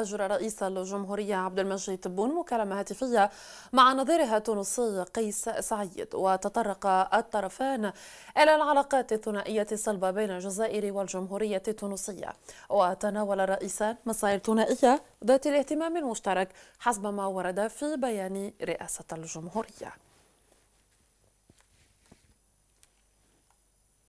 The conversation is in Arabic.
أجرى رئيس الجمهورية عبد المجيد تبون مكالمة هاتفية مع نظيرها التونسي قيس سعيد وتطرق الطرفان إلى العلاقات الثنائية الصلبة بين الجزائر والجمهورية التونسية وتناول الرئيسان مسائل ثنائية ذات الاهتمام المشترك حسب ما ورد في بيان رئاسة الجمهورية